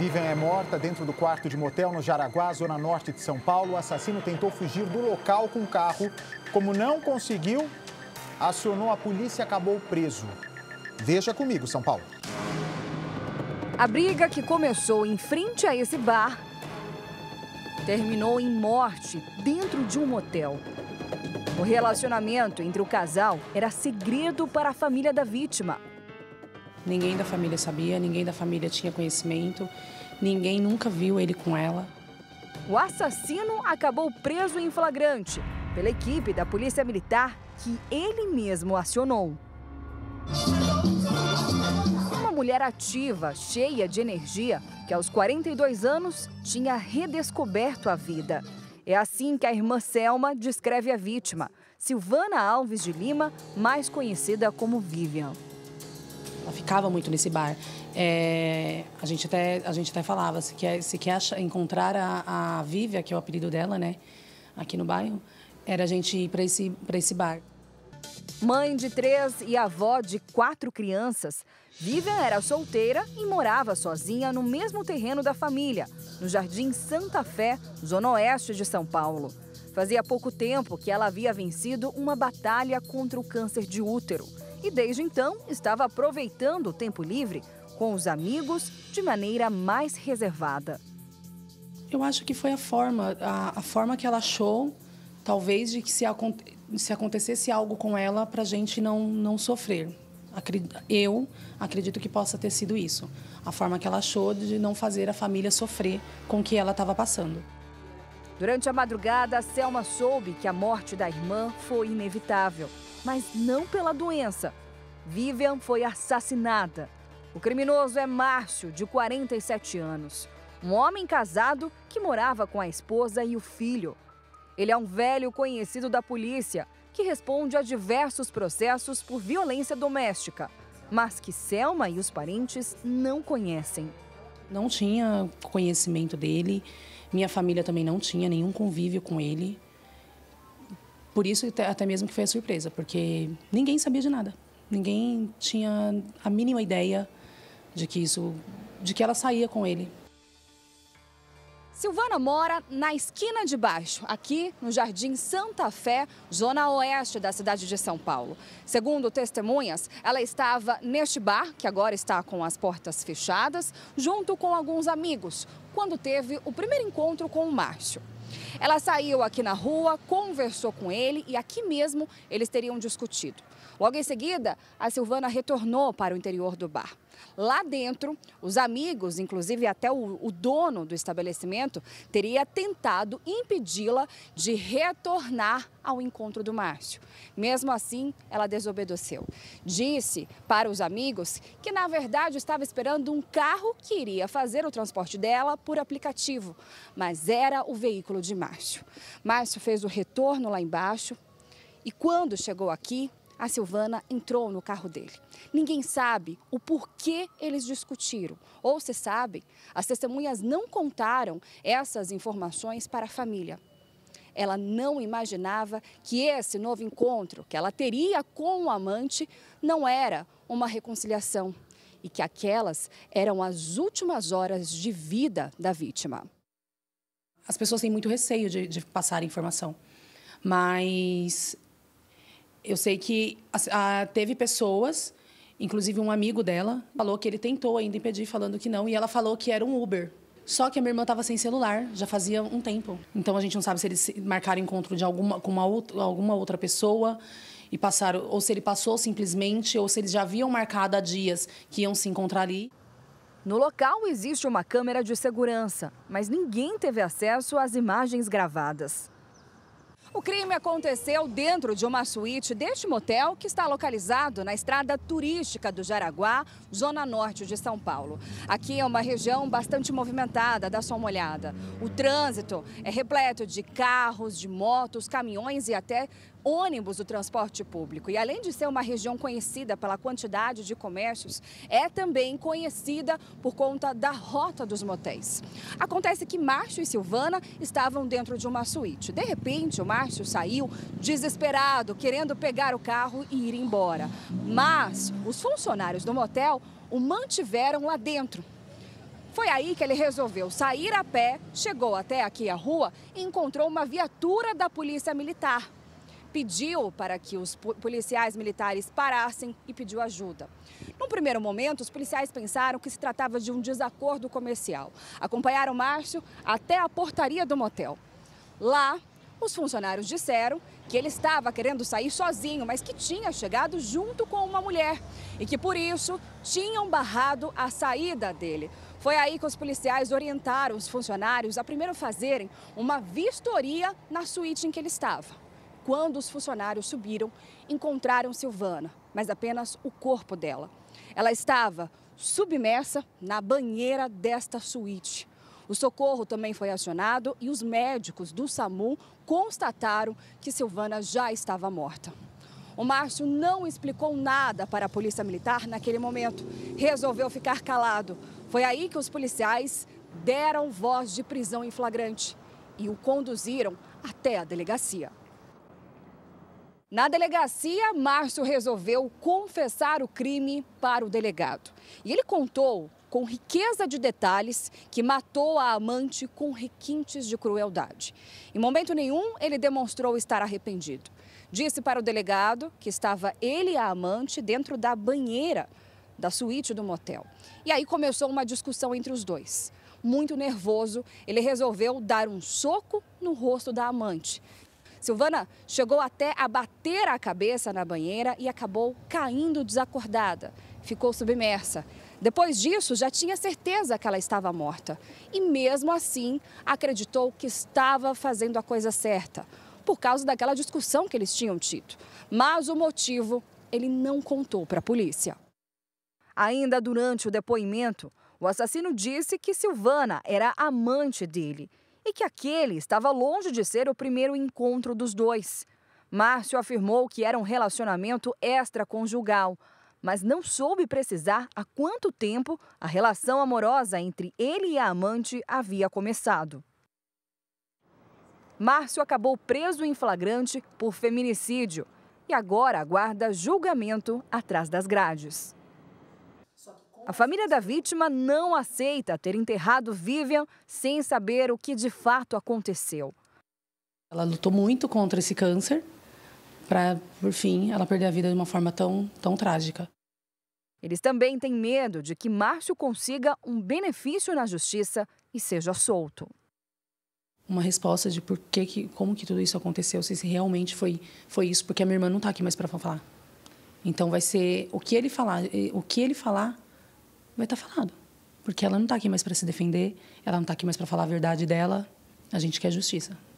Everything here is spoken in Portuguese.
Vivian é morta dentro do quarto de motel no Jaraguá, zona norte de São Paulo. O assassino tentou fugir do local com o carro. Como não conseguiu, acionou a polícia e acabou preso. Veja comigo, São Paulo. A briga que começou em frente a esse bar terminou em morte dentro de um motel. O relacionamento entre o casal era segredo para a família da vítima. Ninguém da família sabia, ninguém da família tinha conhecimento, ninguém nunca viu ele com ela. O assassino acabou preso em flagrante pela equipe da Polícia Militar que ele mesmo acionou. Uma mulher ativa, cheia de energia, que aos 42 anos tinha redescoberto a vida. É assim que a irmã Selma descreve a vítima, Silvana Alves de Lima, mais conhecida como Vivian ela ficava muito nesse bar. É, a, gente até, a gente até falava, se quer, se quer achar, encontrar a, a Vívia, que é o apelido dela, né? Aqui no bairro, era a gente ir para esse, esse bar. Mãe de três e avó de quatro crianças, Vívia era solteira e morava sozinha no mesmo terreno da família, no Jardim Santa Fé, zona oeste de São Paulo. Fazia pouco tempo que ela havia vencido uma batalha contra o câncer de útero e desde então estava aproveitando o tempo livre com os amigos de maneira mais reservada. Eu acho que foi a forma, a, a forma que ela achou, talvez, de que se, se acontecesse algo com ela, para a gente não, não sofrer. Eu acredito que possa ter sido isso. A forma que ela achou de não fazer a família sofrer com o que ela estava passando. Durante a madrugada, a Selma soube que a morte da irmã foi inevitável mas não pela doença. Vivian foi assassinada. O criminoso é Márcio, de 47 anos, um homem casado que morava com a esposa e o filho. Ele é um velho conhecido da polícia que responde a diversos processos por violência doméstica, mas que Selma e os parentes não conhecem. Não tinha conhecimento dele, minha família também não tinha nenhum convívio com ele. Por isso até mesmo que foi a surpresa, porque ninguém sabia de nada. Ninguém tinha a mínima ideia de que isso, de que ela saía com ele. Silvana mora na esquina de baixo, aqui no Jardim Santa Fé, zona oeste da cidade de São Paulo. Segundo testemunhas, ela estava neste bar, que agora está com as portas fechadas, junto com alguns amigos, quando teve o primeiro encontro com o Márcio. Ela saiu aqui na rua, conversou com ele e aqui mesmo eles teriam discutido. Logo em seguida, a Silvana retornou para o interior do bar. Lá dentro, os amigos, inclusive até o, o dono do estabelecimento, teria tentado impedi-la de retornar ao encontro do Márcio. Mesmo assim, ela desobedeceu. Disse para os amigos que, na verdade, estava esperando um carro que iria fazer o transporte dela por aplicativo, mas era o veículo de Márcio. Márcio fez o retorno lá embaixo e, quando chegou aqui, a Silvana entrou no carro dele. Ninguém sabe o porquê eles discutiram. Ou se sabe, as testemunhas não contaram essas informações para a família ela não imaginava que esse novo encontro que ela teria com o amante não era uma reconciliação e que aquelas eram as últimas horas de vida da vítima. As pessoas têm muito receio de, de passar informação, mas eu sei que a, assim, a, ah, teve pessoas, inclusive um amigo dela, falou que ele tentou ainda impedir, falando que não, e ela falou que era um Uber. Só que a minha irmã estava sem celular, já fazia um tempo. Então a gente não sabe se eles marcaram encontro de alguma, com uma outra, alguma outra pessoa e passaram, ou se ele passou simplesmente, ou se eles já haviam marcado há dias que iam se encontrar ali. No local existe uma câmera de segurança, mas ninguém teve acesso às imagens gravadas. O crime aconteceu dentro de uma suíte deste motel que está localizado na estrada turística do Jaraguá, zona norte de São Paulo. Aqui é uma região bastante movimentada, dá só uma olhada. O trânsito é repleto de carros, de motos, caminhões e até ônibus do transporte público. E além de ser uma região conhecida pela quantidade de comércios, é também conhecida por conta da rota dos motéis. Acontece que Márcio e Silvana estavam dentro de uma suíte. De repente, o Márcio saiu desesperado, querendo pegar o carro e ir embora. Mas os funcionários do motel o mantiveram lá dentro. Foi aí que ele resolveu sair a pé, chegou até aqui a rua e encontrou uma viatura da Polícia Militar pediu para que os policiais militares parassem e pediu ajuda. No primeiro momento, os policiais pensaram que se tratava de um desacordo comercial. Acompanharam Márcio até a portaria do motel. Lá, os funcionários disseram que ele estava querendo sair sozinho, mas que tinha chegado junto com uma mulher e que por isso tinham barrado a saída dele. Foi aí que os policiais orientaram os funcionários a primeiro fazerem uma vistoria na suíte em que ele estava quando os funcionários subiram, encontraram Silvana, mas apenas o corpo dela. Ela estava submersa na banheira desta suíte. O socorro também foi acionado e os médicos do SAMU constataram que Silvana já estava morta. O Márcio não explicou nada para a Polícia Militar naquele momento, resolveu ficar calado. Foi aí que os policiais deram voz de prisão em flagrante e o conduziram até a delegacia. Na delegacia, Márcio resolveu confessar o crime para o delegado. E ele contou com riqueza de detalhes que matou a amante com requintes de crueldade. Em momento nenhum, ele demonstrou estar arrependido. Disse para o delegado que estava ele e a amante dentro da banheira da suíte do motel. E aí começou uma discussão entre os dois. Muito nervoso, ele resolveu dar um soco no rosto da amante. Silvana chegou até a bater a cabeça na banheira e acabou caindo desacordada. Ficou submersa. Depois disso, já tinha certeza que ela estava morta. E mesmo assim, acreditou que estava fazendo a coisa certa, por causa daquela discussão que eles tinham tido. Mas o motivo ele não contou para a polícia. Ainda durante o depoimento, o assassino disse que Silvana era amante dele e que aquele estava longe de ser o primeiro encontro dos dois. Márcio afirmou que era um relacionamento extraconjugal, mas não soube precisar há quanto tempo a relação amorosa entre ele e a amante havia começado. Márcio acabou preso em flagrante por feminicídio e agora aguarda julgamento atrás das grades. A família da vítima não aceita ter enterrado Vivian sem saber o que de fato aconteceu. Ela lutou muito contra esse câncer para, por fim, ela perder a vida de uma forma tão, tão trágica. Eles também têm medo de que Márcio consiga um benefício na justiça e seja solto. Uma resposta de por que, que como que tudo isso aconteceu, se realmente foi, foi isso, porque a minha irmã não está aqui mais para falar. Então vai ser o que ele falar, o que ele falar vai estar tá falado. Porque ela não está aqui mais para se defender, ela não está aqui mais para falar a verdade dela. A gente quer justiça.